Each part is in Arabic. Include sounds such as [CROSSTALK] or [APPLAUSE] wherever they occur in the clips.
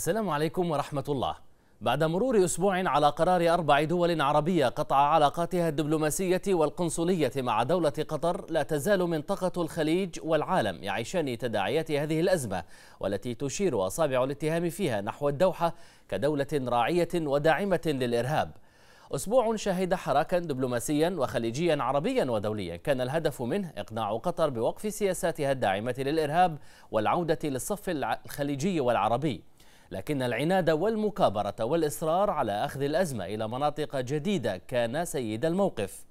السلام عليكم ورحمة الله بعد مرور أسبوع على قرار أربع دول عربية قطع علاقاتها الدبلوماسية والقنصلية مع دولة قطر لا تزال منطقة الخليج والعالم يعيشان تداعيات هذه الأزمة والتي تشير أصابع الاتهام فيها نحو الدوحة كدولة راعية وداعمة للإرهاب أسبوع شهد حراكا دبلوماسيا وخليجيا عربيا ودوليا كان الهدف منه إقناع قطر بوقف سياساتها الداعمة للإرهاب والعودة للصف الخليجي والعربي لكن العناد والمكابرة والإصرار على أخذ الأزمة إلى مناطق جديدة كان سيد الموقف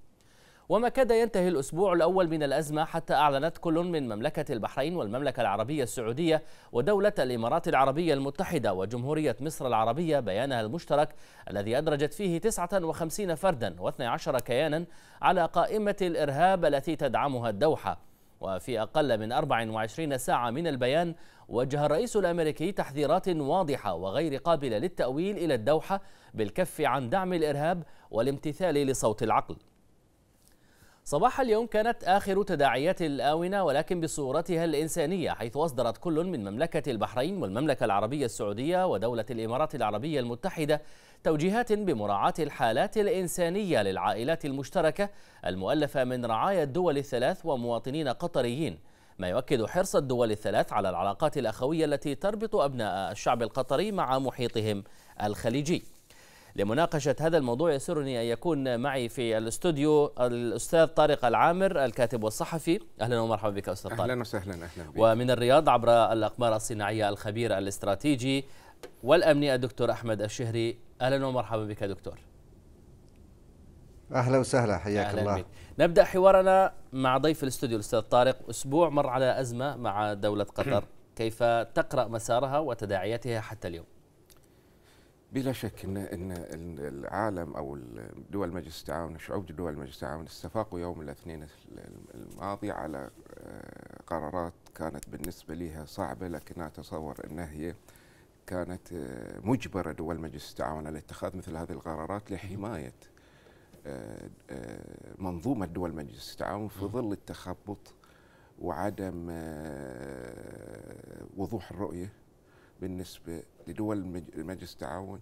وما كاد ينتهي الأسبوع الأول من الأزمة حتى أعلنت كل من مملكة البحرين والمملكة العربية السعودية ودولة الإمارات العربية المتحدة وجمهورية مصر العربية بيانها المشترك الذي أدرجت فيه 59 فردا و12 كيانا على قائمة الإرهاب التي تدعمها الدوحة وفي أقل من 24 ساعة من البيان وجه الرئيس الأمريكي تحذيرات واضحة وغير قابلة للتأويل إلى الدوحة بالكف عن دعم الإرهاب والامتثال لصوت العقل صباح اليوم كانت آخر تداعيات الآونة ولكن بصورتها الإنسانية حيث أصدرت كل من مملكة البحرين والمملكة العربية السعودية ودولة الإمارات العربية المتحدة توجيهات بمراعاة الحالات الإنسانية للعائلات المشتركة المؤلفة من رعايا الدول الثلاث ومواطنين قطريين ما يؤكد حرص الدول الثلاث على العلاقات الأخوية التي تربط أبناء الشعب القطري مع محيطهم الخليجي لمناقشة هذا الموضوع يسرني أن يكون معي في الاستوديو الأستاذ طارق العامر الكاتب والصحفي أهلا ومرحبا بك أستاذ طارق أهلا وسهلا أهلا بك. ومن الرياض عبر الأقمار الصناعية الخبير الاستراتيجي والأمني الدكتور أحمد الشهري أهلا ومرحبا بك دكتور اهلا وسهلا حياك أهلا الله بك. نبدا حوارنا مع ضيف الاستوديو الاستاذ طارق اسبوع مر على ازمه مع دوله قطر [CLEARS THROAT] كيف تقرا مسارها وتداعياتها حتى اليوم بلا شك ان ان العالم او دول مجلس التعاون شعوب دول مجلس التعاون استفاقوا يوم الاثنين الماضي على آه، قرارات كانت بالنسبه لها صعبه لكن اتصور انها هي كانت آه، مجبره دول مجلس التعاون على اتخاذ مثل هذه القرارات لحمايه آه، منظومه دول مجلس التعاون في ظل التخبط وعدم وضوح الرؤيه بالنسبه لدول مجلس التعاون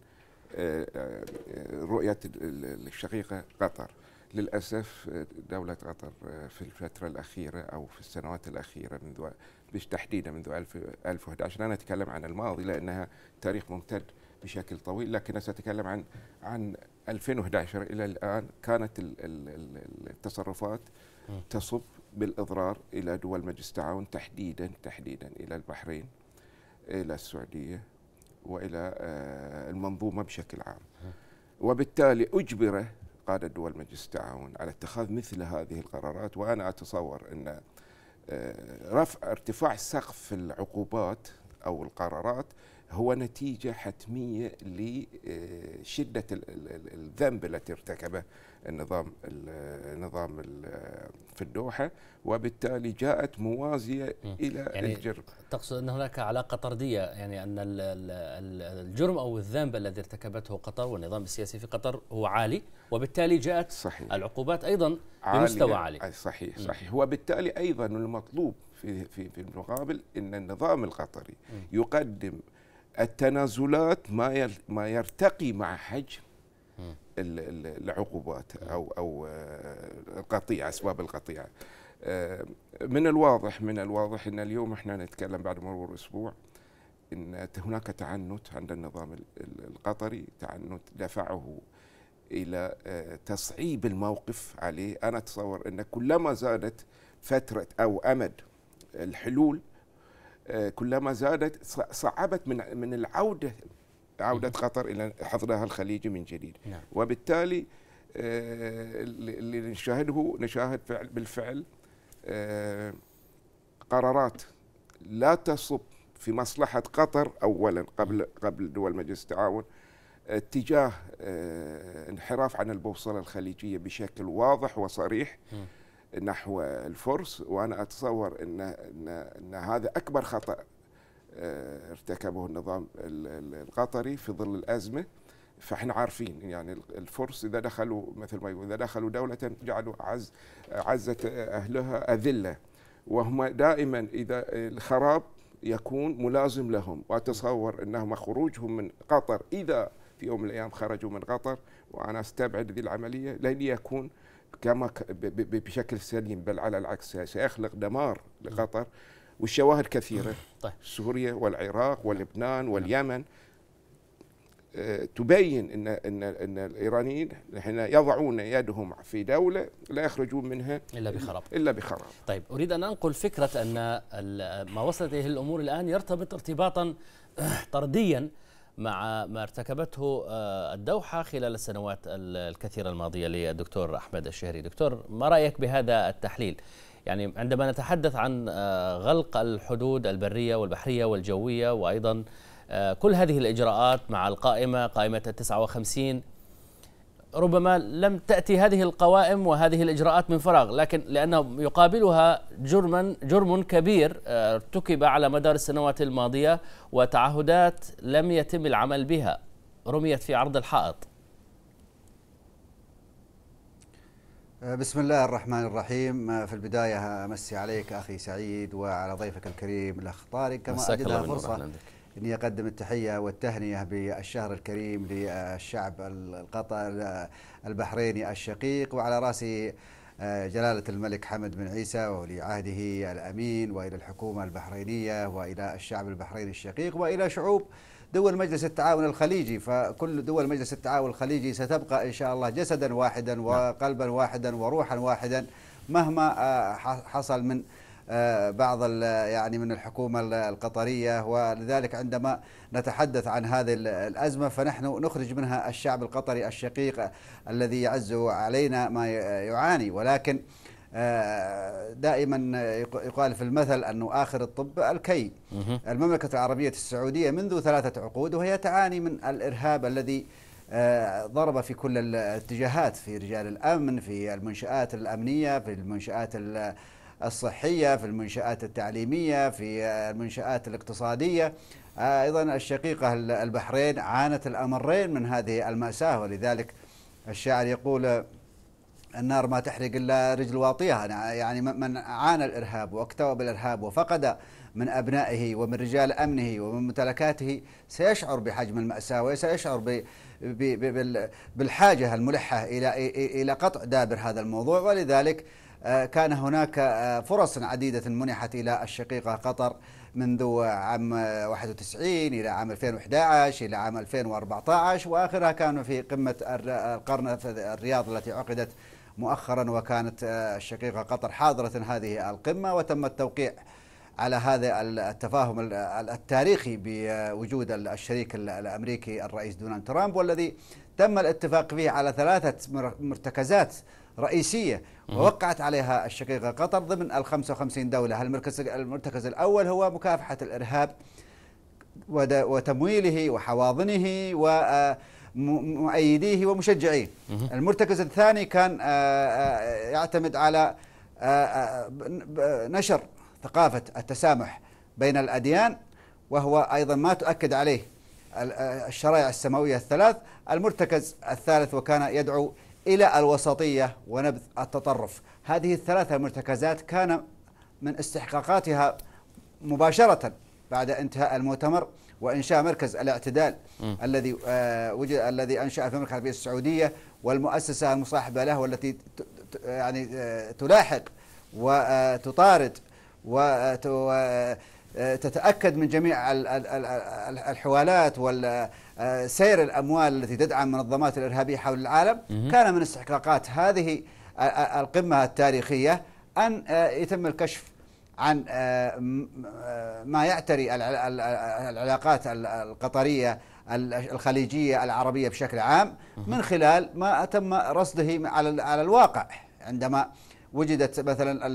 آه، آه، آه، رؤيه الشقيقه قطر للاسف دوله قطر في الفتره الاخيره او في السنوات الاخيره منذ مش تحديدا منذ 2011 انا اتكلم عن الماضي لانها تاريخ ممتد بشكل طويل لكن ساتكلم عن عن 2011 الى الان كانت التصرفات تصب بالاضرار الى دول مجلس التعاون تحديدا تحديدا الى البحرين إلى السعودية وإلى آه، المنظومة بشكل عام وبالتالي أجبر قادة دول مجلس التعاون على اتخاذ مثل هذه القرارات وأنا أتصور أن آه، رفع ارتفاع سقف العقوبات أو القرارات هو نتيجة حتمية لشدة آه، الذنب التي ارتكبه النظام النظام في الدوحة وبالتالي جاءت موازية إلى يعني الجرم تقصد أن هناك علاقة طردية يعني أن الجرم أو الذنب الذي ارتكبته قطر والنظام السياسي في قطر هو عالي وبالتالي جاءت صحيح. العقوبات أيضا بمستوى عالي, صحيح صحيح وبالتالي أيضا المطلوب في في في المقابل أن النظام القطري يقدم التنازلات ما ما يرتقي مع حجم العقوبات او او آه، القطيعه اسباب القطيعه آه، من الواضح من الواضح ان اليوم احنا نتكلم بعد مرور اسبوع ان هناك تعنت عند النظام القطري تعنت دفعه الى آه، تصعيب الموقف عليه انا اتصور ان كلما زادت فتره او امد الحلول كلما زادت صعبت من من العوده عوده قطر الى حضنها الخليجي من جديد نعم. وبالتالي آه، اللي نشاهده نشاهد فعل بالفعل آه، قرارات لا تصب في مصلحه قطر اولا قبل قبل دول مجلس التعاون آه، اتجاه انحراف عن البوصله الخليجيه بشكل واضح وصريح م. نحو الفرس وانا اتصور ان ان, إن هذا اكبر خطا آه، ارتكبه النظام القطري في ظل الازمه فاحنا عارفين يعني الفرس اذا دخلوا مثل ما يقول اذا دخلوا دوله جعلوا عز عزه اهلها اذله وهم دائما اذا الخراب يكون ملازم لهم واتصور انهم خروجهم من قطر اذا في يوم من الايام خرجوا من قطر وانا استبعد ذي العمليه لن يكون كما بشكل سليم بل على العكس سيخلق دمار لقطر والشواهد كثيره [CLEARS THROAT] طيب. سوريا والعراق ولبنان نعم. واليمن آه، تبين ان ان ان الايرانيين حين يضعون يدهم في دوله لا يخرجون منها الا بخراب الا بخراب طيب اريد ان انقل فكره ان ما وصلت اليه الامور الان يرتبط ارتباطا آه، طرديا مع ما ارتكبته آه، الدوحة خلال السنوات الكثيرة الماضية للدكتور أحمد الشهري دكتور ما رأيك بهذا التحليل؟ يعني عندما نتحدث عن آه، غلق الحدود البرية والبحرية والجوية وأيضا آه، كل هذه الإجراءات مع القائمة قائمة التسعة وخمسين ربما لم تأتي هذه القوائم وهذه الإجراءات من فراغ لكن لأنه يقابلها جرما جرم كبير آه، ارتكب على مدار السنوات الماضية وتعهدات لم يتم العمل بها رميت في عرض الحائط آه، بسم الله الرحمن الرحيم آه، في البداية أمسي عليك أخي سعيد وعلى ضيفك الكريم الأخ طارق كما أجدها فرصة اني اقدم التحيه والتهنئه بالشهر الكريم للشعب القطر آه، البحريني الشقيق وعلى راسي آه، جلالة الملك حمد بن عيسى وولي عهده الأمين وإلى الحكومة البحرينية وإلى الشعب البحريني الشقيق وإلى شعوب دول مجلس التعاون الخليجي فكل دول مجلس التعاون الخليجي ستبقى إن شاء الله جسدا واحدا نعم. وقلبا واحدا وروحا واحدا مهما آه، حصل من آه، بعض يعني من الحكومة القطرية ولذلك عندما نتحدث عن هذه الأزمة فنحن نخرج منها الشعب القطري الشقيق الذي يعز علينا ما يعاني ولكن آه، دائما يقال في المثل أنه آخر الطب الكي المملكة العربية السعودية منذ ثلاثة عقود وهي تعاني من الإرهاب الذي آه، ضرب في كل الاتجاهات في رجال الأمن في المنشآت الأمنية في المنشآت الصحية في المنشآت التعليمية في المنشآت الاقتصادية أيضا الشقيقة البحرين عانت الأمرين من هذه المأساة ولذلك الشاعر يقول النار ما تحرق إلا رجل واطيها يعني من عانى الإرهاب واكتوى بالارهاب وفقد من أبنائه ومن رجال أمنه ومن ممتلكاته سيشعر بحجم المأساة وسيشعر بالحاجة الملحة الى إلى قطع دابر هذا الموضوع ولذلك آه، كان هناك آه، فرص عديدة منحت إلى الشقيقة قطر منذ عام 91 إلى عام 2011 إلى عام 2014 وآخرها كان في قمة القرن الرياض التي عقدت مؤخرا وكانت آه، الشقيقة قطر حاضرة هذه القمة وتم التوقيع على هذا التفاهم التاريخي بوجود الشريك الامريكي الرئيس دونالد ترامب والذي تم الاتفاق فيه على ثلاثه مرتكزات رئيسية ووقعت عليها الشقيقة قطر ضمن ال 55 دولة المركز المرتكز الأول هو مكافحة الإرهاب وتمويله وحواضنه ومؤيديه آه، ومشجعيه المرتكز الثاني كان آه، آه، يعتمد على نشر ثقافة التسامح بين الأديان وهو أيضا ما تؤكد عليه الشرائع السماوية الثلاث المرتكز الثالث وكان يدعو إلى الوسطية ونبذ التطرف هذه الثلاثة مرتكزات كان من استحقاقاتها مباشرة بعد انتهاء المؤتمر وانشاء مركز الاعتدال م. الذي آه وجد الذي انشا في المملكه العربيه السعوديه والمؤسسه المصاحبه له والتي يعني آه تلاحق وتطارد وتتاكد آه، من جميع الحوالات وال آه، سير الأموال التي تدعم منظمات الإرهابية حول العالم كان من استحقاقات هذه القمة التاريخية أن آه، يتم الكشف عن آه، ما يعتري العلاقات القطرية الخليجية العربية بشكل عام من خلال ما تم رصده على الواقع عندما وجدت مثلا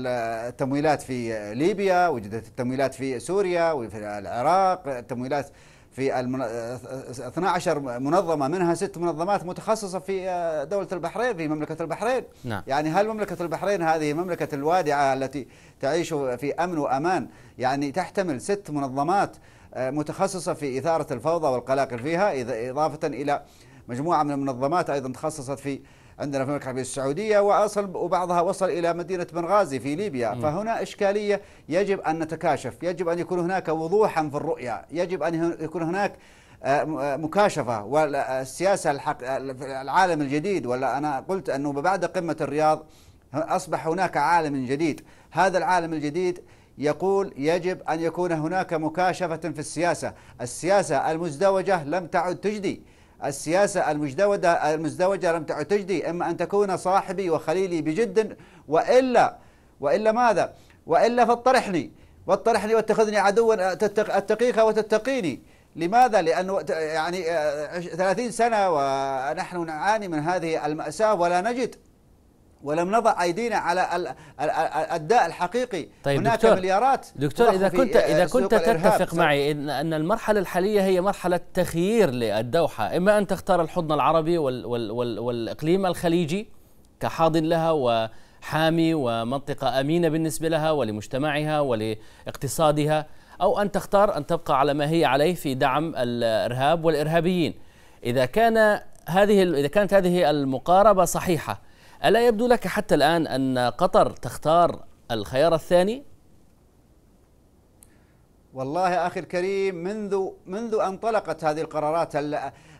التمويلات في ليبيا وجدت التمويلات في سوريا وفي العراق التمويلات في المن... 12 آه، منظمة منها ست منظمات متخصصة في آه، دولة البحرين في مملكة البحرين نعم. يعني هل مملكة البحرين هذه مملكة الوادعة التي تعيش في أمن وأمان يعني تحتمل ست منظمات آه، متخصصة في إثارة الفوضى والقلاقل فيها إضافة إلى مجموعة من المنظمات أيضا تخصصت في عندنا في المملكه العربيه السعوديه واصل وبعضها وصل الى مدينه بنغازي في ليبيا فهنا اشكاليه يجب ان نتكاشف يجب ان يكون هناك وضوحا في الرؤيه يجب ان يكون هناك آه، آه، مكاشفة والسياسة الحق العالم الجديد ولا أنا قلت أنه بعد قمة الرياض أصبح هناك عالم جديد هذا العالم الجديد يقول يجب أن يكون هناك مكاشفة في السياسة السياسة المزدوجة لم تعد تجدي السياسة المزدوجة, المزدوجة لم تجدي إما أن تكون صاحبي وخليلي بجد وإلا وإلا ماذا وإلا فاطرحني واطرحني واتخذني عدوا أتقيك وتتقيني لماذا؟ لأنه يعني 30 آه، سنة ونحن نعاني من هذه المأساة ولا نجد ولم نضع ايدينا على الداء الحقيقي طيب هناك دكتور مليارات دكتور اذا كنت اذا كنت تتفق معي ان ان المرحله الحاليه هي مرحله تخيير للدوحه اما ان تختار الحضن العربي وال وال وال والاقليم الخليجي كحاضن لها وحامي ومنطقه امينه بالنسبه لها ولمجتمعها ولاقتصادها او ان تختار ان تبقى على ما هي عليه في دعم الارهاب والارهابيين اذا كان هذه اذا كانت هذه المقاربه صحيحه ألا يبدو لك حتى الآن أن قطر تختار الخيار الثاني؟ والله أخي الكريم منذ منذ أن انطلقت هذه القرارات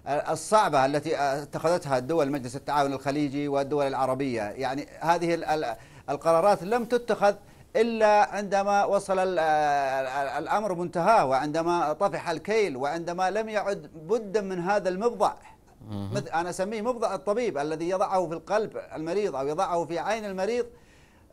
الصعبة التي اتخذتها الدول مجلس التعاون الخليجي والدول العربية يعني هذه القرارات لم تتخذ إلا عندما وصل الأمر منتهاه وعندما طفح الكيل وعندما لم يعد بد من هذا المبضع مثل أنا أسميه مبضع الطبيب الذي يضعه في القلب المريض أو يضعه في عين المريض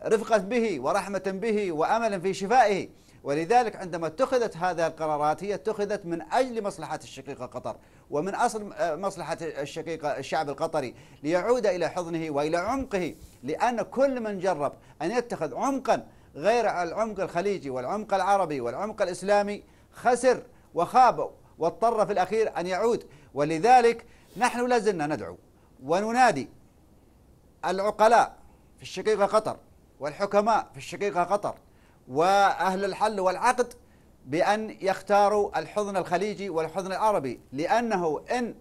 رفقة به ورحمة به وأمل في شفائه ولذلك عندما اتخذت هذه القرارات هي اتخذت من أجل مصلحة الشقيقة قطر ومن أصل آه، مصلحة الشقيقة الشعب القطري ليعود إلى حضنه وإلى عمقه لأن كل من جرب أن يتخذ عمقا غير العمق الخليجي والعمق العربي والعمق الإسلامي خسر وخاب واضطر في الأخير أن يعود ولذلك نحن لازلنا ندعو وننادي العقلاء في الشقيقة قطر والحكماء في الشقيقة قطر وأهل الحل والعقد بأن يختاروا الحضن الخليجي والحضن العربي لأنه إن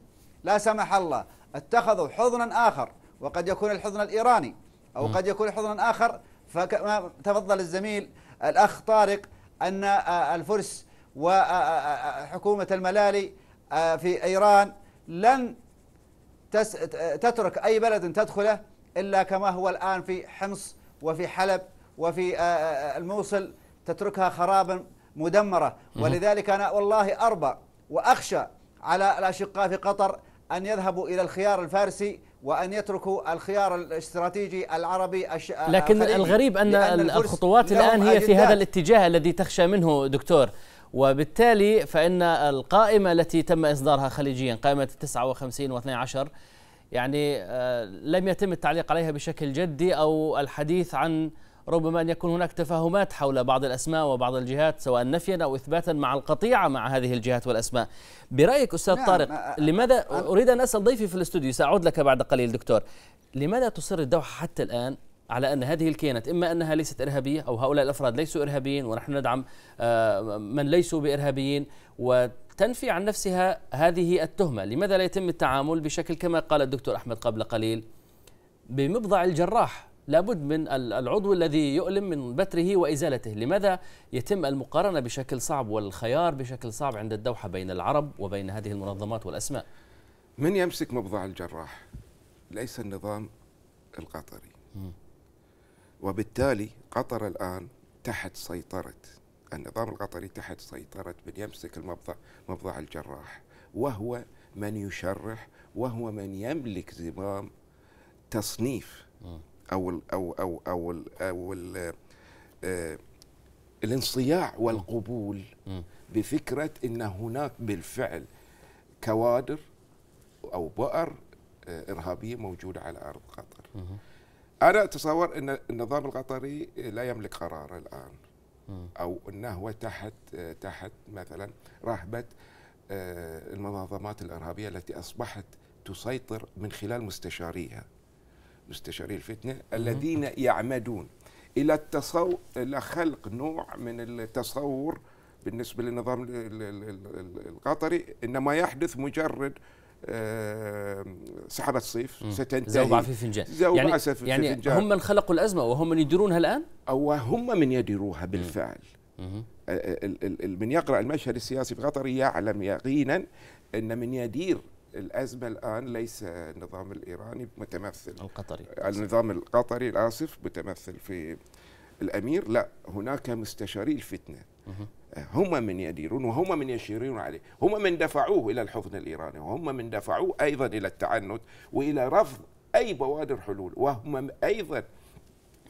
لا سمح الله اتخذوا حضنا آخر وقد يكون الحضن الإيراني أو قد يكون حضنا آخر فكما تفضل الزميل الأخ طارق أن آه، الفرس وحكومة آه، آه، الملالي في إيران لن تترك أي بلد تدخله إلا كما هو الآن في حمص وفي حلب وفي الموصل تتركها خرابا مدمرة ولذلك أنا والله أربى وأخشى على الأشقاء في قطر أن يذهبوا إلى الخيار الفارسي وأن يتركوا الخيار الاستراتيجي العربي الش... لكن الغريب أن, أن الخطوات الآن هي في هذا الاتجاه الذي تخشى منه دكتور وبالتالي فإن القائمة التي تم إصدارها خليجيا قائمة 59 و 12 يعني آه، لم يتم التعليق عليها بشكل جدي أو الحديث عن ربما أن يكون هناك تفاهمات حول بعض الأسماء وبعض الجهات سواء نفيا أو إثباتا مع القطيعة مع هذه الجهات والأسماء برأيك أستاذ نعم، طارق آه، آه، لماذا أريد أن أسأل ضيفي في الاستوديو سأعود لك بعد قليل دكتور لماذا تصر الدوحة حتى الآن على أن هذه الكيانات إما أنها ليست إرهابية أو هؤلاء الأفراد ليسوا إرهابيين ونحن ندعم آه، من ليسوا بإرهابيين وتنفي عن نفسها هذه التهمة لماذا لا يتم التعامل بشكل كما قال الدكتور أحمد قبل قليل بمبضع الجراح لابد من العضو الذي يؤلم من بتره وازالته، لماذا يتم المقارنه بشكل صعب والخيار بشكل صعب عند الدوحه بين العرب وبين هذه المنظمات والاسماء؟ من يمسك مبضع الجراح؟ ليس النظام القطري. وبالتالي قطر الآن تحت سيطرة النظام القطري تحت سيطرة من يمسك المبضع مبضع الجراح وهو من يشرح وهو من يملك زمام تصنيف أو الـ أو أو أو الـ أو الـ آه الانصياع والقبول بفكرة أن هناك بالفعل كوادر أو بؤر آه، إرهابية موجودة على أرض قطر انا اتصور ان النظام القطري لا يملك قرار الان او انه هو تحت تحت مثلا رهبه آه، المنظمات الارهابيه التي اصبحت تسيطر من خلال مستشاريها مستشاري الفتنه الذين يعمدون الى التصو الى خلق نوع من التصور بالنسبه للنظام القطري ان ما يحدث مجرد آه، سحابة الصيف ستنتهي زوبعة في فنجان زوبعة يعني, في يعني فنجان. هم من خلقوا الأزمة وهم من يديرونها الآن؟ أو هم من يديروها بالفعل آه، آه، من يقرأ المشهد السياسي في قطر يعلم يقينا أن من يدير الأزمة الآن ليس النظام الإيراني متمثل القطري النظام القطري الآسف متمثل في الأمير لا هناك مستشاري الفتنة هم من يديرون وهم من يشيرون عليه هم من دفعوه إلى الحضن الإيراني وهم من دفعوه أيضا إلى التعنت وإلى رفض أي بوادر حلول وهم أيضا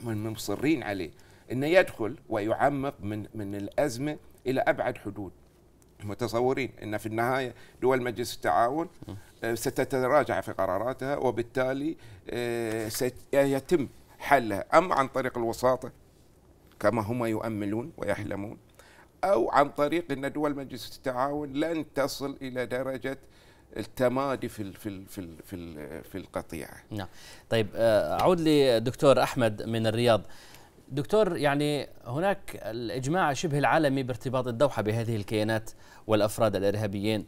من مصرين عليه أنه يدخل ويعمق من, من الأزمة إلى أبعد حدود متصورين أن في النهاية دول مجلس التعاون آه، ستتراجع في قراراتها وبالتالي آه، سيتم حلها أما عن طريق الوساطة كما هم يؤملون ويحلمون أو عن طريق أن دول مجلس التعاون لن تصل إلى درجة التمادي في في في في, في القطيعه. نعم. طيب آه، اعود لدكتور احمد من الرياض. دكتور يعني هناك الاجماع شبه العالمي بارتباط الدوحه بهذه الكيانات والافراد الارهابيين.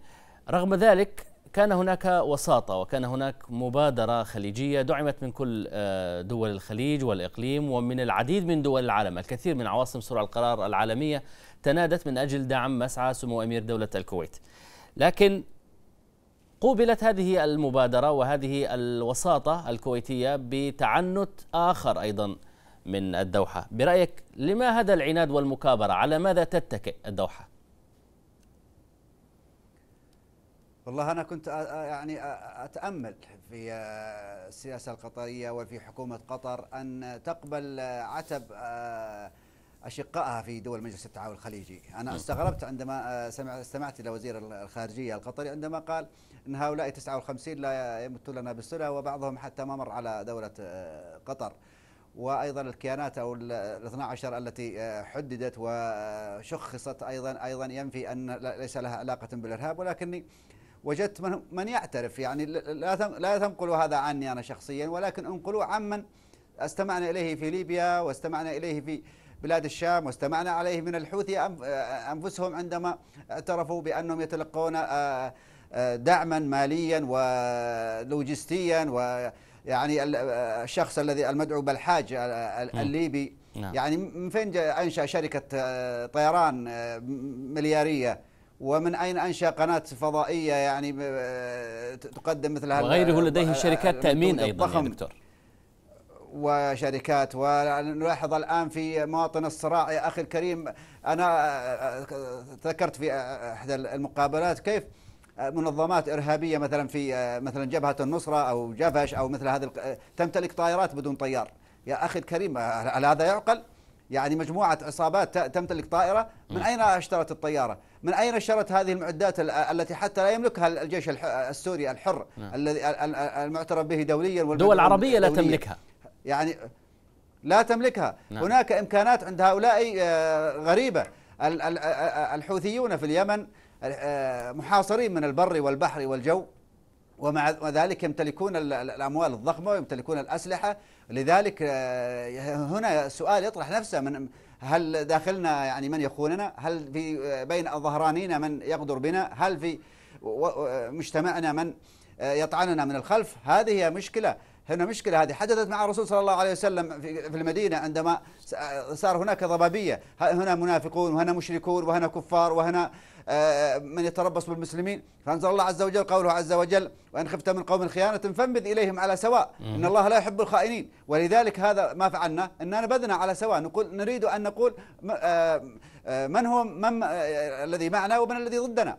رغم ذلك كان هناك وساطة وكان هناك مبادرة خليجية دعمت من كل آه، دول الخليج والإقليم ومن العديد من دول العالم الكثير من عواصم سرع القرار العالمية تنادت من أجل دعم مسعى سمو أمير دولة الكويت لكن قوبلت هذه المبادرة وهذه الوساطة الكويتية بتعنت آخر أيضا من الدوحة برأيك لما هذا العناد والمكابرة على ماذا تتكئ الدوحة؟ والله أنا كنت يعني أتأمل في آه، السياسة القطرية وفي حكومة قطر أن تقبل آه، عتب آه، أشقائها في دول مجلس التعاون الخليجي أنا نعم. استغربت عندما سمعت استمعت إلى وزير الخارجية القطري عندما قال أن هؤلاء 59 لا يمتون لنا بالصلة وبعضهم حتى ما مر على دولة قطر وايضا الكيانات او ال 12 التي حددت وشخصت ايضا ايضا ينفي ان ليس لها علاقه بالارهاب ولكني وجدت من, من يعترف يعني لا لا تنقلوا هذا عني أنا شخصيا ولكن انقلوا عمن استمعنا إليه في ليبيا واستمعنا إليه في بلاد الشام واستمعنا عليه من الحوثي أنفسهم عندما اعترفوا بأنهم يتلقون دعما ماليا ولوجستيا ويعني الشخص الذي المدعو بالحاج الليبي نعم. يعني من فين انشا شركه طيران ملياريه ومن أين أنشأ قناة فضائية يعني آه، تقدم مثل هذا وغيره لديه آه، شركات تأمين أيضا يا دكتور وشركات ونلاحظ الآن في مواطن الصراع يا أخي الكريم أنا آه، ذكرت في إحدى المقابلات كيف منظمات إرهابية مثلا في مثلا جبهة النصرة أو جفش أو مثل هذه تمتلك طائرات بدون طيار يا أخي الكريم هل هذا يعقل؟ يعني مجموعة عصابات تمتلك طائرة من أين اشترت الطيارة من أين اشترت هذه المعدات التي حتى لا يملكها الجيش السوري الحر نعم. الذي المعترف به دوليا والدول العربية لا تملكها يعني لا تملكها نعم. هناك إمكانات عند هؤلاء آه، غريبة آه، آه، الحوثيون في اليمن محاصرين من البر والبحر والجو ومع ذلك يمتلكون الأموال الضخمة ويمتلكون الأسلحة لذلك آه، هنا سؤال يطرح نفسه من هل داخلنا يعني من يخوننا هل في آه، بين ظهرانينا من يغدر بنا هل في آه، مجتمعنا من يطعننا من الخلف هذه هي مشكلة هنا مشكلة هذه حدثت مع الرسول صلى الله عليه وسلم في المدينة عندما صار هناك ضبابية هنا منافقون وهنا مشركون وهنا كفار وهنا آه، من يتربص بالمسلمين فأنزل الله عز وجل قوله عز وجل وإن خفت من قوم خيانة فانبذ إليهم على سواء إن الله لا يحب الخائنين ولذلك هذا ما فعلنا أننا نبذنا على سواء نقول نريد أن نقول آه، آه، من هو من الذي معنا ومن الذي ضدنا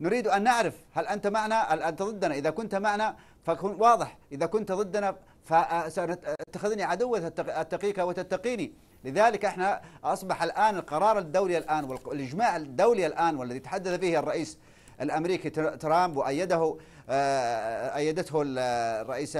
نريد أن نعرف هل أنت معنا هل أنت ضدنا إذا كنت معنا فكن واضح إذا كنت ضدنا فستتخذني عدوا أتقيك وتتقيني لذلك احنا أصبح الآن القرار الدولي الآن والإجماع الدولي الآن والذي تحدث فيه الرئيس الامريكي ترامب وايده آه، ايدته الرئيس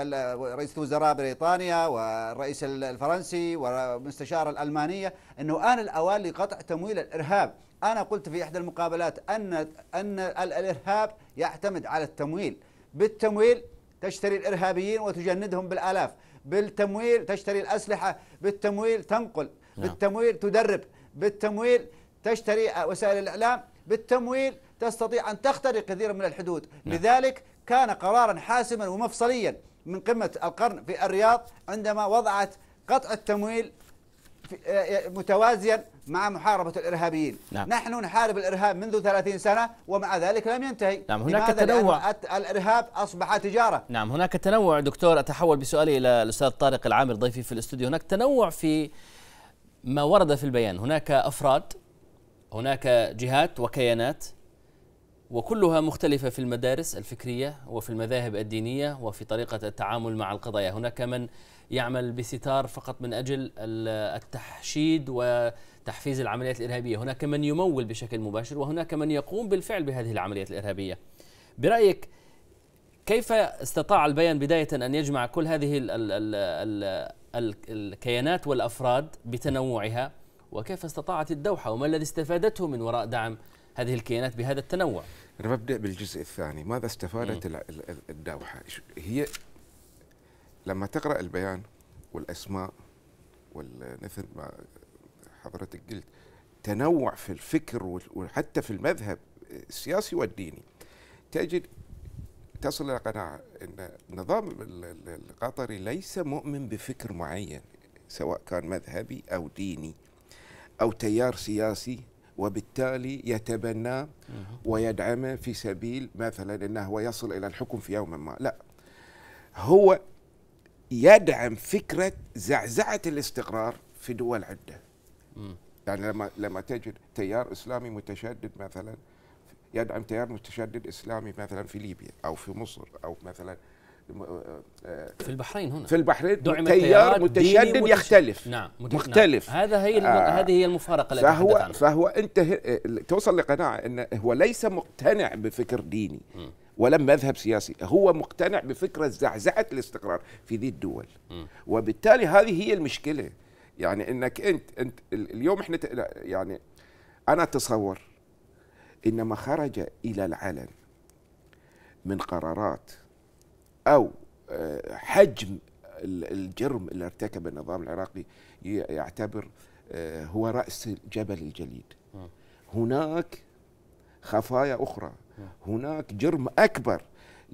رئيس الوزراء بريطانيا والرئيس الفرنسي والمستشاره الالمانيه انه ان الاوان لقطع تمويل الارهاب، انا قلت في احدى المقابلات ان ان الارهاب يعتمد على التمويل، بالتمويل تشتري الإرهابيين وتجندهم بالآلاف بالتمويل تشتري الأسلحة بالتمويل تنقل نعم. بالتمويل تدرب بالتمويل تشتري وسائل الإعلام بالتمويل تستطيع أن تخترق كثير من الحدود نعم. لذلك كان قرارا حاسما ومفصليا من قمة القرن في الرياض عندما وضعت قطع التمويل آه، آه، متوازيا مع محاربة الإرهابيين نعم. نحن نحارب الإرهاب منذ 30 سنة ومع ذلك لم ينتهي نعم هناك تنوع الإرهاب أصبح تجارة نعم هناك تنوع دكتور أتحول بسؤالي إلى الأستاذ طارق العامر ضيفي في الاستوديو هناك تنوع في ما ورد في البيان هناك أفراد هناك جهات وكيانات وكلها مختلفة في المدارس الفكرية وفي المذاهب الدينية وفي طريقة التعامل مع القضايا هناك من يعمل بستار فقط من أجل التحشيد و تحفيز العمليات الارهابيه، هناك من يمول بشكل مباشر وهناك من يقوم بالفعل بهذه العمليات الارهابيه. برايك كيف استطاع البيان بدايه ان يجمع كل هذه الـ الـ الـ الـ الـ الكيانات والافراد بتنوعها وكيف استطاعت الدوحه وما الذي استفادته من وراء دعم هذه الكيانات بهذا التنوع؟ انا ببدا بالجزء الثاني، ماذا استفادت الدوحه؟ هي لما تقرا البيان والاسماء ما حضرتك قلت تنوع في الفكر وحتى في المذهب السياسي والديني تجد تصل الى قناعه ان النظام القطري ليس مؤمن بفكر معين سواء كان مذهبي او ديني او تيار سياسي وبالتالي يتبناه ويدعمه في سبيل مثلا انه هو يصل الى الحكم في يوم ما لا هو يدعم فكره زعزعه الاستقرار في دول عده يعني لما لما تجد تيار اسلامي متشدد مثلا يدعم تيار متشدد اسلامي مثلا في ليبيا او في مصر او مثلا في البحرين هنا في البحرين دعم تيار متشدد متش... يختلف نعم, نعم. مختلف نعم. هذا هي الم... آه هذه هي المفارقه التي فهو فهو انت ه... توصل لقناعه انه هو ليس مقتنع بفكر ديني ولا مذهب سياسي هو مقتنع بفكرة زعزعة الاستقرار في ذي الدول وبالتالي هذه هي المشكلة يعني انك انت انت اليوم احنا يعني انا اتصور ان ما خرج الى العلن من قرارات او آه، حجم الجرم اللي ارتكبه النظام العراقي يعتبر آه، هو راس جبل الجليد هناك خفايا اخرى هناك جرم اكبر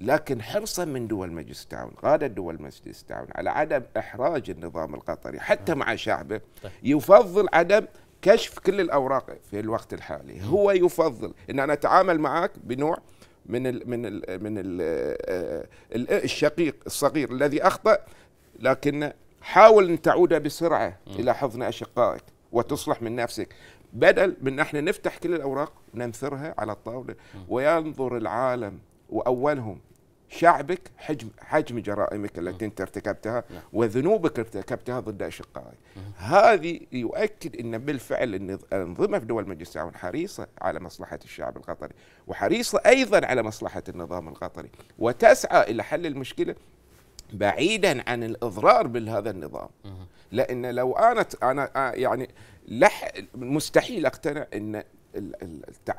لكن حرصا من دول مجلس التعاون قادة دول مجلس التعاون على عدم إحراج النظام القطري حتى مع شعبه طيب. يفضل عدم كشف كل الأوراق في الوقت الحالي هو يفضل أن أنا أتعامل معك بنوع من الـ من الـ من الـ آه، الشقيق الصغير الذي أخطأ لكن حاول أن تعود بسرعة إلى حضن أشقائك وتصلح من نفسك بدل من احنا نفتح كل الاوراق ننثرها على الطاوله وينظر العالم واولهم شعبك حجم حجم جرائمك التي انت ارتكبتها نعم. وذنوبك ارتكبتها ضد اشقائك. نعم. هذه يؤكد ان بالفعل الانظمه في دول مجلس التعاون حريصه على مصلحه الشعب القطري وحريصه ايضا على مصلحه النظام القطري وتسعى الى حل المشكله بعيدا عن الاضرار بهذا النظام. لان لو انا انا يعني لح مستحيل اقتنع ان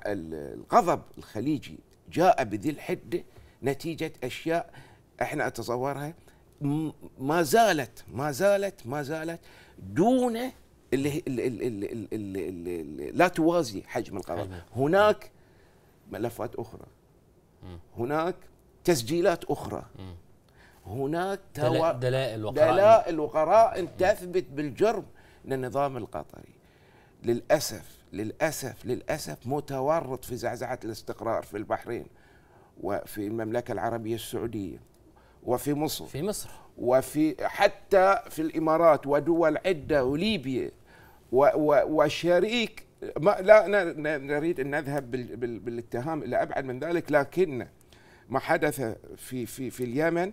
الغضب الخليجي جاء بذي الحده نتيجه اشياء احنا اتصورها ما زالت ما زالت ما زالت دون اللي, اللي, اللي, اللي, اللي لا توازي حجم القرار هناك ملفات اخرى هناك تسجيلات اخرى هناك دلائل وقرائن دلائل وقرائن تثبت بالجرم للنظام القطري للاسف للاسف للاسف متورط في زعزعه الاستقرار في البحرين وفي المملكة العربية السعودية وفي مصر في مصر وفي حتى في الإمارات ودول عدة وليبيا وشريك ما لا نريد أن نذهب بالاتهام إلى أبعد من ذلك لكن ما حدث في في في اليمن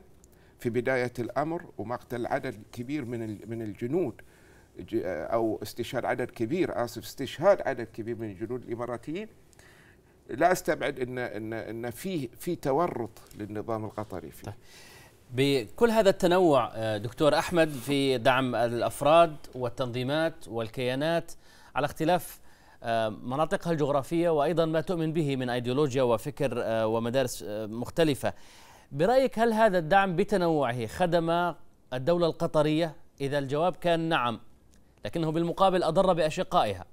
في بداية الأمر ومقتل عدد كبير من من الجنود أو استشهاد عدد كبير آسف استشهاد عدد كبير من الجنود الإماراتيين لا استبعد ان ان ان في في تورط للنظام القطري فيه. طيب. بكل هذا التنوع آه، دكتور احمد في دعم الافراد والتنظيمات والكيانات على اختلاف آه، مناطقها الجغرافيه وايضا ما تؤمن به من ايديولوجيا وفكر آه، ومدارس مختلفه. برايك هل هذا الدعم بتنوعه خدم الدوله القطريه؟ اذا الجواب كان نعم لكنه بالمقابل اضر باشقائها.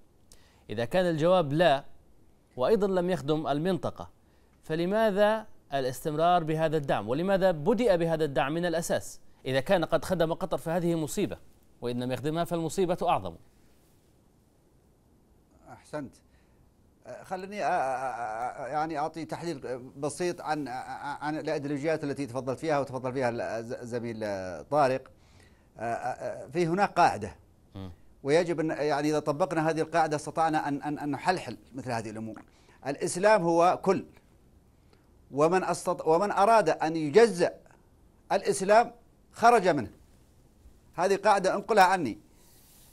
اذا كان الجواب لا وأيضا لم يخدم المنطقة فلماذا الاستمرار بهذا الدعم ولماذا بدأ بهذا الدعم من الأساس إذا كان قد خدم قطر فهذه مصيبة وإن لم يخدمها فالمصيبة أعظم أحسنت خليني يعني اعطي تحليل بسيط عن عن الادلوجيات التي تفضل فيها وتفضل فيها الزميل طارق في هناك قاعده ويجب أن يعني إذا طبقنا هذه القاعدة استطعنا أن أن أن نحلحل مثل هذه الأمور. الإسلام هو كل ومن أستط... ومن أراد أن يجزأ الإسلام خرج منه. هذه قاعدة انقلها عني.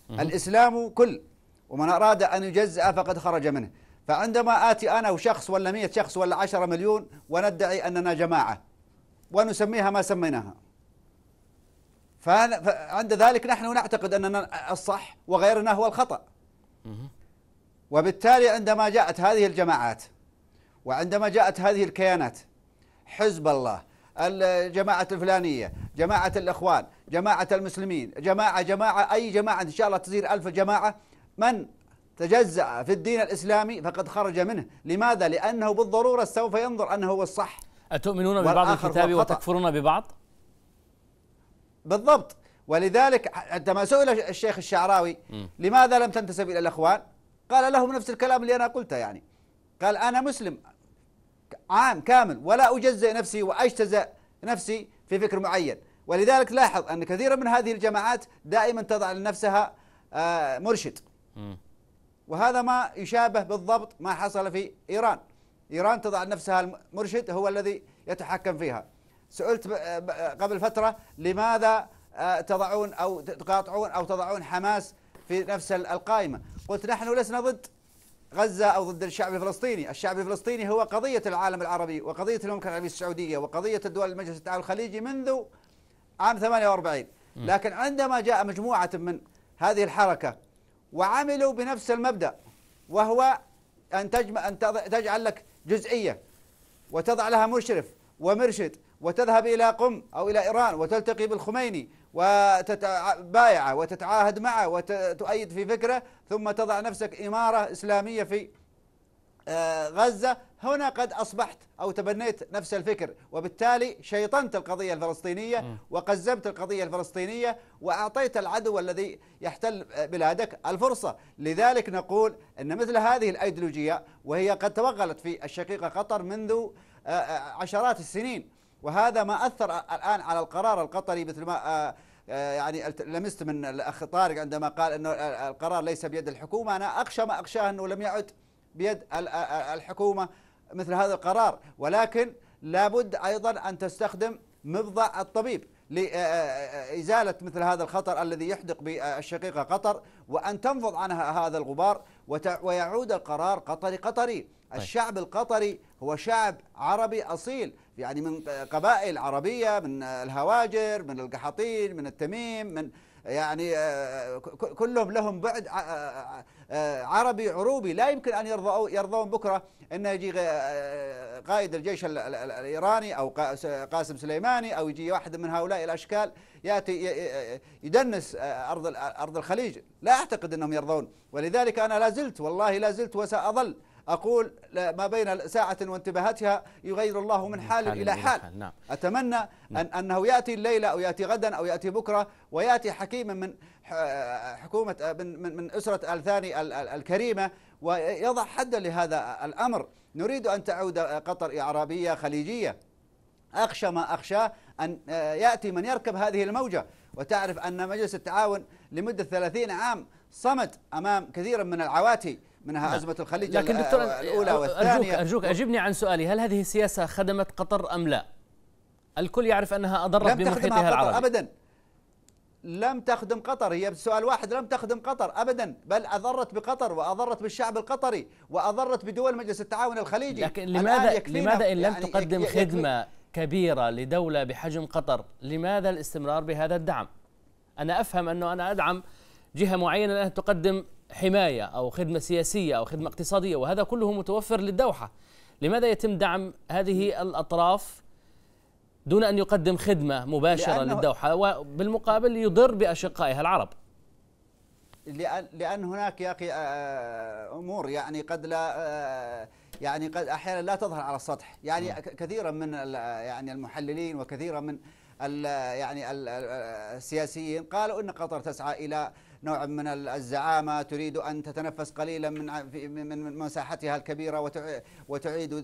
الإسلام كل ومن أراد أن يجزأ فقد خرج منه فعندما آتي أنا وشخص ولا مئة شخص ولا عشرة مليون وندعي أننا جماعة ونسميها ما سميناها فعند ذلك نحن نعتقد أننا الصح وغيرنا هو الخطأ وبالتالي عندما جاءت هذه الجماعات وعندما جاءت هذه الكيانات حزب الله الجماعة الفلانية جماعة الإخوان جماعة المسلمين جماعة جماعة أي جماعة إن شاء الله تصير ألف جماعة من تجزأ في الدين الإسلامي فقد خرج منه لماذا؟ لأنه بالضرورة سوف ينظر أنه هو الصح أتؤمنون ببعض الكتاب وتكفرون ببعض؟ بالضبط ولذلك عندما سئل الشيخ الشعراوي لماذا لم تنتسب الى الاخوان؟ قال لهم نفس الكلام اللي انا قلته يعني قال انا مسلم عام كامل ولا اجزئ نفسي واجتزئ نفسي في فكر معين ولذلك لاحظ ان كثيرا من هذه الجماعات دائما تضع لنفسها آه، مرشد وهذا ما يشابه بالضبط ما حصل في ايران ايران تضع لنفسها المرشد هو الذي يتحكم فيها سئلت قبل فترة لماذا آه، تضعون أو تقاطعون أو تضعون حماس في نفس القائمة قلت نحن لسنا ضد غزة أو ضد الشعب الفلسطيني الشعب الفلسطيني هو قضية العالم العربي وقضية المملكة العربية السعودية وقضية الدول المجلس التعاون الخليجي منذ عام 48 لكن عندما جاء مجموعة من هذه الحركة وعملوا بنفس المبدأ وهو أن, تجمع أن تجعل لك جزئية وتضع لها مشرف ومرشد وتذهب إلى قم أو إلى إيران وتلتقي بالخميني وتتبايع وتتعاهد معه وتؤيد في فكره ثم تضع نفسك إمارة إسلامية في آه، غزة هنا قد أصبحت أو تبنيت نفس الفكر وبالتالي شيطنت القضية الفلسطينية وقزمت القضية الفلسطينية وأعطيت العدو الذي يحتل بلادك الفرصة لذلك نقول أن مثل هذه الأيديولوجية وهي قد توغلت في الشقيقة قطر منذ آه، آه، عشرات السنين وهذا ما أثر الآن على القرار القطري مثل ما آه، آه، يعني لمست من الأخ طارق عندما قال أنه القرار ليس بيد الحكومة أنا أخشى ما أخشاه أنه لم يعد بيد آه، الحكومة مثل هذا القرار ولكن لابد أيضا أن تستخدم مبضع الطبيب لإزالة مثل هذا الخطر الذي يحدق بالشقيقة قطر وأن تنفض عنها هذا الغبار ويعود القرار قطري قطري طيب. الشعب القطري هو شعب عربي أصيل يعني من قبائل عربية من الهواجر من القحطين من التميم من يعني آه، كلهم لهم بعد آه، آه، عربي عروبي لا يمكن أن يرضوا يرضون بكرة انه يجي قائد الجيش الإيراني أو قاسم سليماني أو يجي واحد من هؤلاء الأشكال يأتي يدنس أرض أرض الخليج لا أعتقد أنهم يرضون ولذلك أنا لا زلت والله لا زلت وسأظل أقول ما بين ساعة وانتباهتها يغير الله من حال, حال إلى حال, حال. نعم. أتمنى نعم. أن أنه يأتي الليلة أو يأتي غدا أو يأتي بكرة ويأتي حكيما من حكومة من, من, أسرة الثاني الكريمة ويضع حدا لهذا الأمر نريد أن تعود قطر عربية خليجية أخشى ما أخشاه أن آه، يأتي من يركب هذه الموجة وتعرف أن مجلس التعاون لمدة 30 عام صمت أمام كثير من العواتي منها أزمة نعم. الخليج لكن دكتور الأولى أرجوك والثانية أرجوك أجبني عن سؤالي هل هذه السياسة خدمت قطر أم لا؟ الكل يعرف أنها أضرت بمحيطها العربي أبدا لم تخدم قطر هي سؤال واحد لم تخدم قطر ابدا بل اضرت بقطر واضرت بالشعب القطري واضرت بدول مجلس التعاون الخليجي لكن لماذا لماذا ان لم يعني تقدم خدمه كبيره لدوله بحجم قطر لماذا الاستمرار بهذا الدعم انا افهم انه انا ادعم جهه معينه الان تقدم حماية أو خدمة سياسية أو خدمة اقتصادية وهذا كله متوفر للدوحة لماذا يتم دعم هذه الأطراف دون أن يقدم خدمة مباشرة للدوحة وبالمقابل يضر بأشقائها العرب لأن, لأن هناك يا أخي أمور يعني قد لا يعني قد أحيانا لا تظهر على السطح يعني نعم. كثيرا من يعني المحللين وكثيرا من يعني السياسيين قالوا أن قطر تسعى إلى نوع من الزعامة تريد أن تتنفس قليلا من من مساحتها الكبيرة وتعيد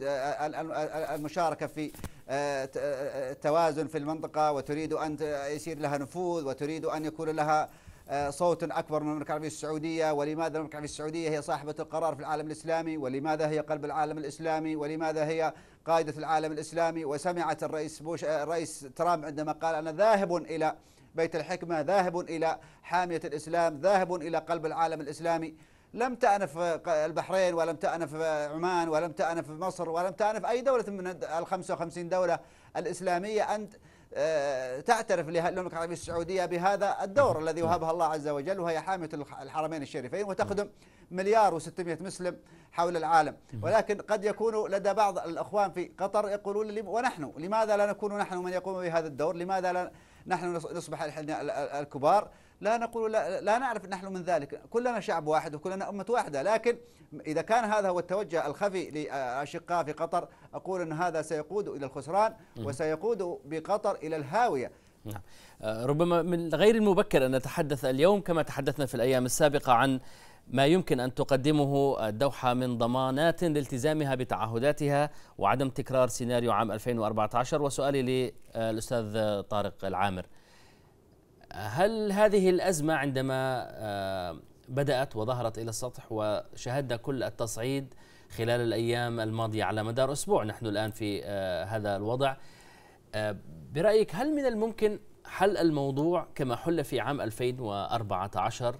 المشاركة في آه، آه، التوازن في المنطقة وتريد أن يصير لها نفوذ وتريد أن يكون لها آه، صوت أكبر من المملكة العربية السعودية ولماذا المملكة العربية السعودية هي صاحبة القرار في العالم الإسلامي ولماذا هي قلب العالم الإسلامي ولماذا هي قائدة العالم الإسلامي وسمعت الرئيس بوش الرئيس ترامب عندما قال أنا ذاهب إلى بيت الحكمة ذاهب إلى حامية الإسلام ذاهب إلى قلب العالم الإسلامي لم تأنف البحرين ولم تأنف عمان ولم تأنف مصر ولم تأنف أي دولة من ال 55 دولة الإسلامية أن آه، تعترف للمملكة العربية السعودية بهذا الدور الذي وهبها الله عز وجل وهي حامية الحرمين الشريفين وتخدم مليار و600 مسلم حول العالم ولكن قد يكون لدى بعض الأخوان في قطر يقولون ونحن لماذا لا نكون نحن من يقوم بهذا الدور لماذا لا نحن نصبح الكبار لا نقول لا, لا نعرف نحن من ذلك كلنا شعب واحد وكلنا أمة واحدة لكن إذا كان هذا هو التوجه الخفي لأشقاء في قطر أقول أن هذا سيقود إلى الخسران وسيقود بقطر إلى الهاوية نعم. آه، ربما من غير المبكر أن نتحدث اليوم كما تحدثنا في الأيام السابقة عن ما يمكن أن تقدمه الدوحة من ضمانات لالتزامها بتعهداتها وعدم تكرار سيناريو عام 2014 وسؤالي للأستاذ طارق العامر هل هذه الأزمة عندما آه، بدأت وظهرت إلى السطح وشهدنا كل التصعيد خلال الأيام الماضية على مدار أسبوع نحن الآن في آه، هذا الوضع آه، برأيك هل من الممكن حل الموضوع كما حل في عام 2014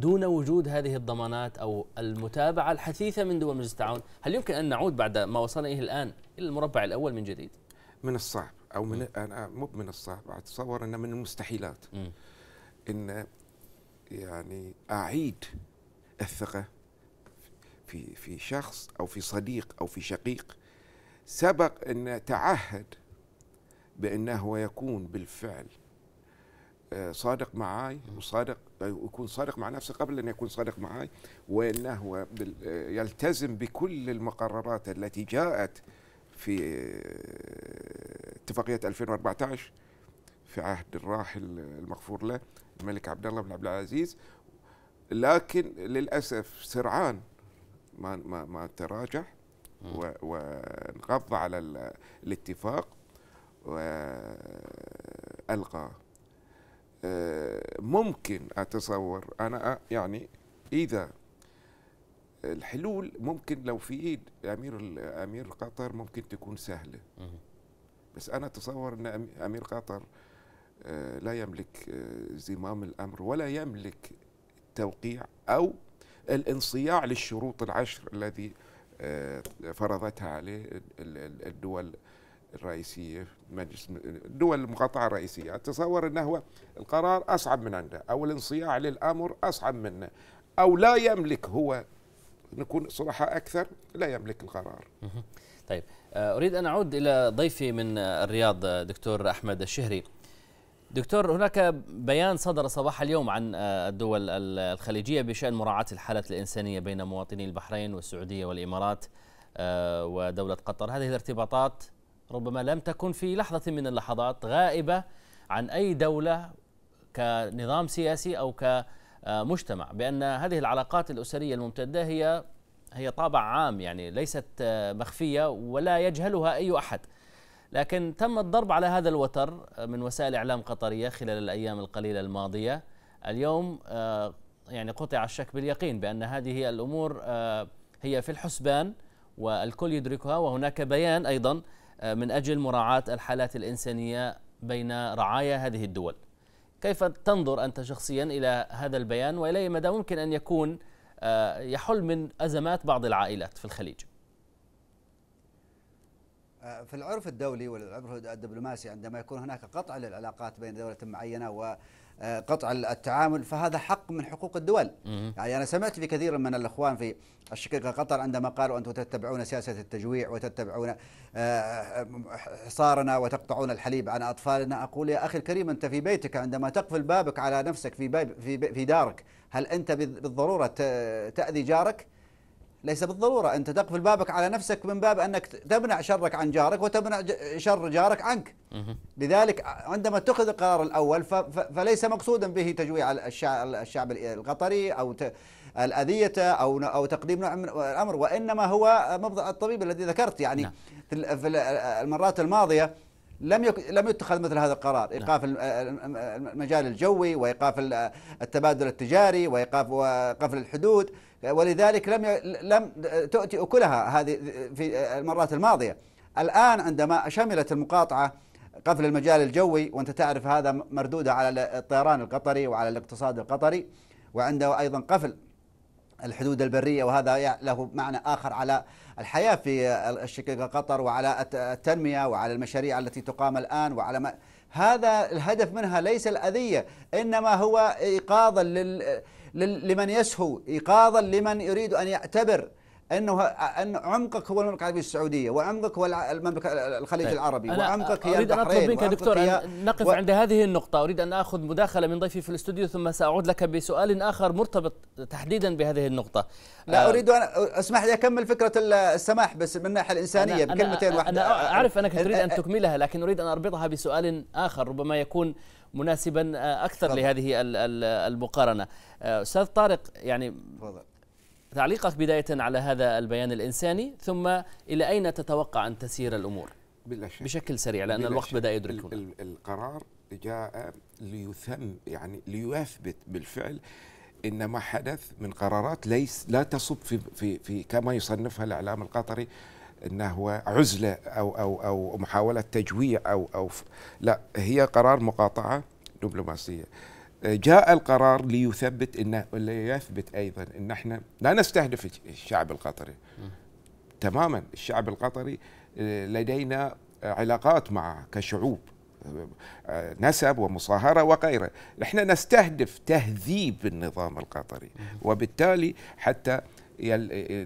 دون وجود هذه الضمانات او المتابعه الحثيثه من دول مجلس التعاون، هل يمكن ان نعود بعد ما وصلنا اليه الان الى المربع الاول من جديد؟ من الصعب او من انا آه، مو من الصعب اتصور انه من المستحيلات ان يعني اعيد الثقه في في شخص او في صديق او في شقيق سبق ان تعهد بانه يكون بالفعل آه، صادق معاي وصادق يكون صادق مع نفسه قبل ان يكون صادق معي وانه يلتزم بكل المقررات التي جاءت في آه، اتفاقيه 2014 في عهد الراحل المغفور له الملك عبد الله بن عبد العزيز لكن للاسف سرعان ما ما, ما تراجع وانقض على الاتفاق والقى ممكن اتصور انا يعني اذا الحلول ممكن لو في ايد امير امير قطر ممكن تكون سهله بس انا اتصور ان امير قطر آه، لا يملك آه، زمام الامر ولا يملك التوقيع او الانصياع للشروط العشر الذي آه، فرضتها عليه الدول الرئيسية مجلس الدول المقاطعة الرئيسية أتصور أنه هو القرار أصعب من عنده أو الانصياع للأمر أصعب منه أو لا يملك هو نكون صراحة أكثر لا يملك القرار طيب آه، أريد أن أعود إلى ضيفي من الرياض آه، دكتور أحمد الشهري دكتور هناك بيان صدر صباح اليوم عن آه، الدول الخليجية بشأن مراعاة الحالات الإنسانية بين مواطني البحرين والسعودية والإمارات ودولة قطر هذه الارتباطات ربما لم تكن في لحظة من اللحظات غائبة عن أي دولة كنظام سياسي أو كمجتمع بأن هذه العلاقات الأسرية الممتدة هي هي طابع عام يعني ليست آه، مخفية ولا يجهلها أي أحد لكن تم الضرب على هذا الوتر من وسائل إعلام قطرية خلال الأيام القليلة الماضية اليوم آه، يعني قطع الشك باليقين بأن هذه الأمور آه، هي في الحسبان والكل يدركها وهناك بيان أيضا آه، من أجل مراعاة الحالات الإنسانية بين رعايا هذه الدول كيف تنظر أنت شخصيا إلى هذا البيان وإلى مدى ممكن أن يكون آه، يحل من أزمات بعض العائلات في الخليج آه، في العرف الدولي والعرف الدبلوماسي عندما يكون هناك قطع للعلاقات بين دولة معينة و آه، قطع التعامل فهذا حق من حقوق الدول يعني أنا سمعت في كثير من الأخوان في الشقيقة قطر عندما قالوا أنتم تتبعون سياسة التجويع وتتبعون آه، آه، حصارنا وتقطعون الحليب عن أطفالنا أقول يا أخي الكريم أنت في بيتك عندما تقفل بابك على نفسك في, باب في, في دارك هل أنت بالضرورة تأذي جارك؟ ليس بالضرورة أنت تقفل بابك على نفسك من باب أنك تمنع شرك عن جارك وتمنع شر جارك عنك لذلك عندما اتخذ القرار الأول فليس مقصودا به تجويع الشعب القطري أو الأذية أو أو تقديم نوع من الأمر وإنما هو مبدأ الطبيب الذي ذكرت يعني نعم. في المرات الماضية لم لم يتخذ مثل هذا القرار نعم. ايقاف المجال الجوي وايقاف التبادل التجاري وايقاف وقفل الحدود ولذلك لم لم تؤتي اكلها هذه في المرات الماضيه. الان عندما شملت المقاطعه قفل المجال الجوي وانت تعرف هذا مردوده على الطيران القطري وعلى الاقتصاد القطري وعنده ايضا قفل الحدود البريه وهذا له معنى اخر على الحياه في الشقيق قطر وعلى التنميه وعلى المشاريع التي تقام الان وعلى ما هذا الهدف منها ليس الاذيه انما هو ايقاظا لل لمن يسهو إيقاظا لمن يريد أن يعتبر انه ان عمقك هو المملكه العربيه السعوديه وعمقك هو المملكه الخليج طيب. العربي أنا وعمقك هي اريد ان اطلب منك دكتور أن نقف و... عند هذه النقطه اريد ان اخذ مداخله من ضيفي في الاستوديو ثم ساعود لك بسؤال اخر مرتبط تحديدا بهذه النقطه لا آه اريد ان اسمح لي اكمل فكره السماح بس من الناحيه الانسانيه بكلمتين واحده انا اعرف انك تريد ان تكملها لكن اريد ان اربطها بسؤال اخر ربما يكون مناسبا آه، اكثر فضل. لهذه المقارنه آه، استاذ طارق يعني فضل. تعليقك بدايه على هذا البيان الانساني ثم الى اين تتوقع ان تسير الامور بلا شك. بشكل سريع لان الوقت شك. بدا يدركنا القرار جاء ليثم يعني ليثبت بالفعل ان ما حدث من قرارات ليس لا تصب في في, في كما يصنفها الاعلام القطري انه عزله او او او محاوله تجويع او او لا هي قرار مقاطعه دبلوماسيه جاء القرار ليثبت ان ليثبت ايضا ان احنا لا نستهدف الشعب القطري تماما الشعب القطري آه، لدينا علاقات معه كشعوب آه، نسب ومصاهرة وغيره نحن نستهدف تهذيب النظام القطري وبالتالي حتى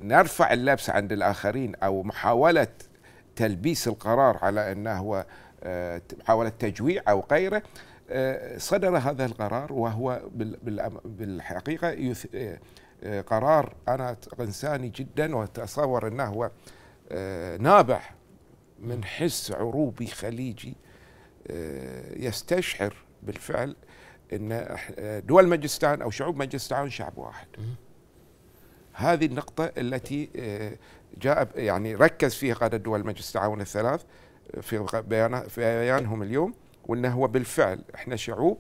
نرفع اللبس عند الآخرين أو محاولة تلبيس القرار على أنه هو آه، محاولة تجويع أو غيره آه، صدر هذا القرار وهو بالحقيقة آه، قرار أنا إنساني جدا وأتصور أنه هو نابع من حس عروبي خليجي يستشعر بالفعل أن دول مجلس أو شعوب مجلس شعب واحد هذه النقطة التي آه، جاء يعني ركز فيها قادة دول مجلس التعاون الثلاث آه، في بيانهم اليوم وانه هو بالفعل احنا شعوب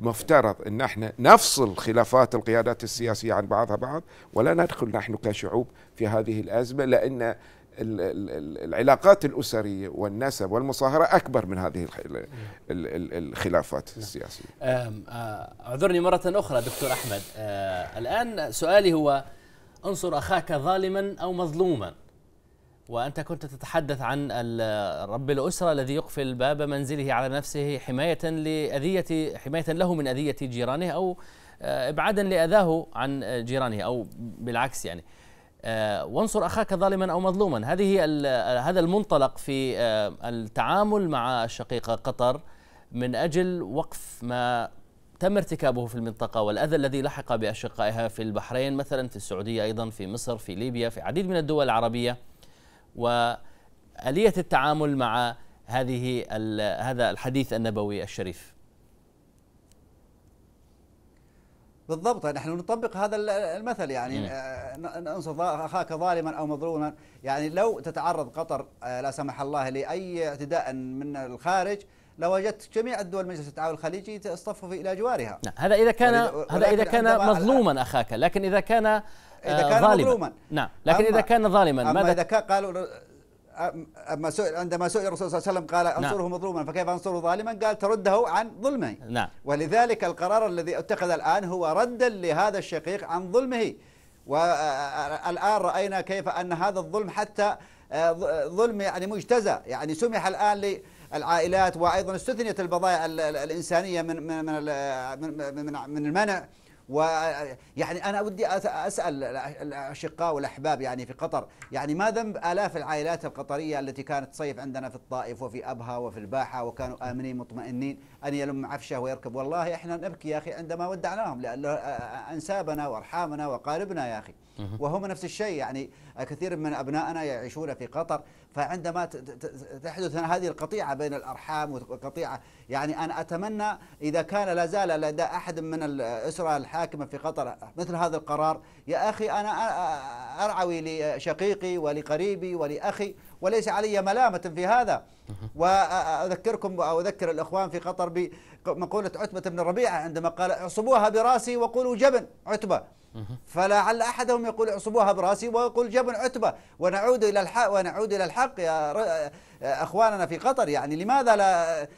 مفترض ان احنا نفصل خلافات القيادات السياسيه عن بعضها بعض ولا ندخل نحن كشعوب في هذه الازمه لان العلاقات الاسريه والنسب والمصاهره اكبر من هذه الخلافات نعم. السياسيه. آه، اعذرني مره اخرى دكتور احمد الان سؤالي هو انصر اخاك ظالما او مظلوما وانت كنت تتحدث عن رب الاسره الذي يقفل باب منزله على نفسه حمايه لاذيه حمايه له من اذيه جيرانه او آه، ابعادا لاذاه عن جيرانه او بالعكس يعني آه، وانصر اخاك ظالما او مظلوما هذه هذا المنطلق في آه، التعامل مع الشقيقه قطر من اجل وقف ما تم ارتكابه في المنطقة والأذى الذي لحق بأشقائها في البحرين مثلا في السعودية أيضا في مصر في ليبيا في عديد من الدول العربية وآلية التعامل مع هذه هذا الحديث النبوي الشريف بالضبط نحن نطبق هذا المثل يعني آه، ننصر اخاك ظالما او مظلوما يعني لو تتعرض قطر آه، لا سمح الله لاي اعتداء من الخارج لوجدت جميع الدول مجلس التعاون الخليجي تصطفف الى جوارها نعم هذا اذا كان هذا اذا كان مظلوما اخاك لكن اذا كان اذا آه، كان ظالما مظلوما نعم لكن اذا كان ظالما ماذا اذا كان قالوا اما سئل عندما سئل الرسول صلى الله عليه وسلم قال نعم. انصره نعم. مظلوما فكيف انصره ظالما؟ قال ترده عن ظلمه نعم. ولذلك القرار الذي اتخذ الان هو ردا لهذا الشقيق عن ظلمه والان راينا كيف ان هذا الظلم حتى آه، ظلم يعني مجتزى يعني سمح الان العائلات وايضا استثنيت البضائع الانسانيه من من من من من المنع ويعني انا ودي اسال الاشقاء والاحباب يعني في قطر يعني ما ذنب الاف العائلات القطريه التي كانت تصيف عندنا في الطائف وفي ابها وفي الباحه وكانوا امنين مطمئنين ان يلم عفشه ويركب والله احنا نبكي يا اخي عندما ودعناهم لان انسابنا وارحامنا وقاربنا يا اخي وهم نفس الشيء يعني كثير من أبنائنا يعيشون في قطر فعندما تحدث هذه القطيعة بين الأرحام وقطيعة يعني أنا أتمنى إذا كان لا زال لدى أحد من الأسرة الحاكمة في قطر مثل هذا القرار يا أخي أنا أرعوي لشقيقي ولقريبي ولأخي وليس علي ملامة في هذا وأذكركم أو أذكر الإخوان في قطر بمقولة عتبة بن ربيعة عندما قال اعصبوها براسي وقولوا جبن عتبة فلعل احدهم يقول اعصبوها براسي ويقول جبن عتبه ونعود الى الحق ونعود الى الحق يا اخواننا في قطر يعني لماذا لا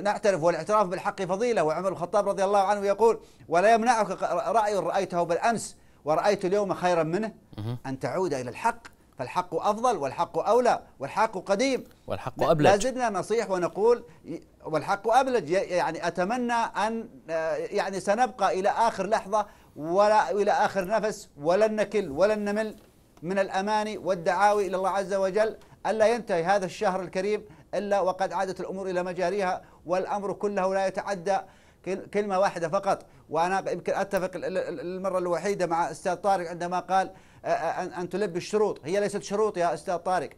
نعترف والاعتراف بالحق فضيله وعمر الخطاب رضي الله عنه يقول ولا يمنعك راي رايته بالامس ورايت اليوم خيرا منه ان تعود الى الحق فالحق افضل والحق اولى والحق قديم والحق ابلج لا زلنا نصيح ونقول والحق ابلج يعني اتمنى ان آه، يعني سنبقى الى اخر لحظه ولا إلى آخر نفس ولن نكل ولن نمل من الأماني والدعاوي إلى الله عز وجل ألا ينتهي هذا الشهر الكريم إلا وقد عادت الأمور إلى مجاريها والأمر كله لا يتعدى كلمة واحدة فقط وأنا يمكن أتفق المرة الوحيدة مع أستاذ طارق عندما قال آه، آه، أن تلبي الشروط هي ليست شروط يا أستاذ طارق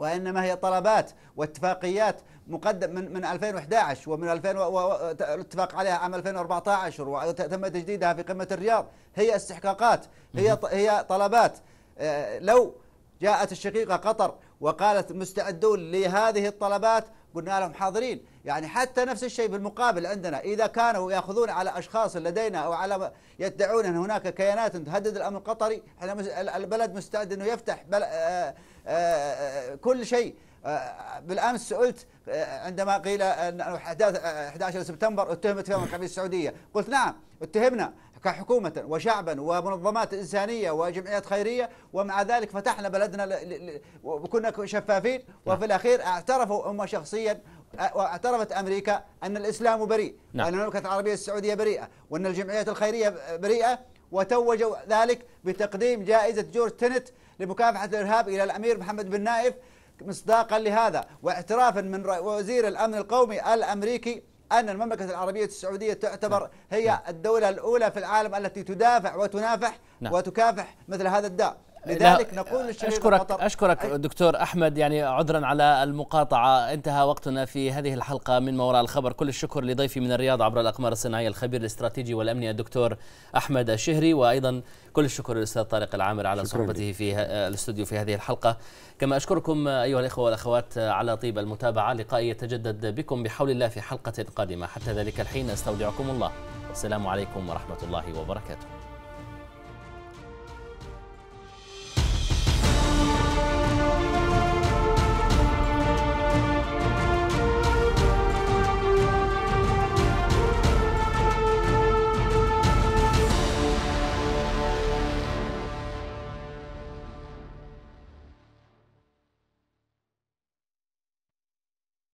وإنما هي طلبات واتفاقيات مقدم من من 2011 ومن 2000 واتفق عليها عام 2014 وتم تجديدها في قمة الرياض هي استحقاقات هي هي طلبات آه، لو جاءت الشقيقة قطر وقالت مستعدون لهذه الطلبات قلنا لهم حاضرين يعني حتى نفس الشيء بالمقابل عندنا إذا كانوا يأخذون على أشخاص لدينا أو على يدعون أن هناك كيانات تهدد الأمن القطري احنا البلد مستعد أنه يفتح آه، آه، آه، آه، كل شيء بالامس سئلت عندما قيل ان احداث 11 سبتمبر اتهمت فيها المملكه العربيه السعوديه، قلت نعم اتهمنا كحكومة وشعبا ومنظمات إنسانية وجمعيات خيرية ومع ذلك فتحنا بلدنا وكنا شفافين نعم. وفي الأخير اعترفوا هم شخصيا واعترفت أمريكا أن الإسلام بريء نعم. وأن المملكة العربية السعودية بريئة وأن الجمعيات الخيرية بريئة وتوجوا ذلك بتقديم جائزة جورج تنت لمكافحة الإرهاب إلى الأمير محمد بن نايف مصداقا لهذا واعترافا من وزير الأمن القومي الأمريكي أن المملكة العربية السعودية تعتبر هي نعم. الدولة الأولى في العالم التي تدافع وتنافح نعم. وتكافح مثل هذا الداء لذلك نقول أشكرك, أشكرك دكتور أحمد يعني عذرا على المقاطعة انتهى وقتنا في هذه الحلقة من ما وراء الخبر كل الشكر لضيفي من الرياض عبر الأقمار الصناعية الخبير الاستراتيجي والأمني الدكتور أحمد الشهري وأيضا كل الشكر للأستاذ طارق العامر على صحبته في الاستوديو في هذه الحلقة كما أشكركم أيها الإخوة والأخوات على طيب المتابعة لقائي يتجدد بكم بحول الله في حلقة قادمة حتى ذلك الحين أستودعكم الله السلام عليكم ورحمة الله وبركاته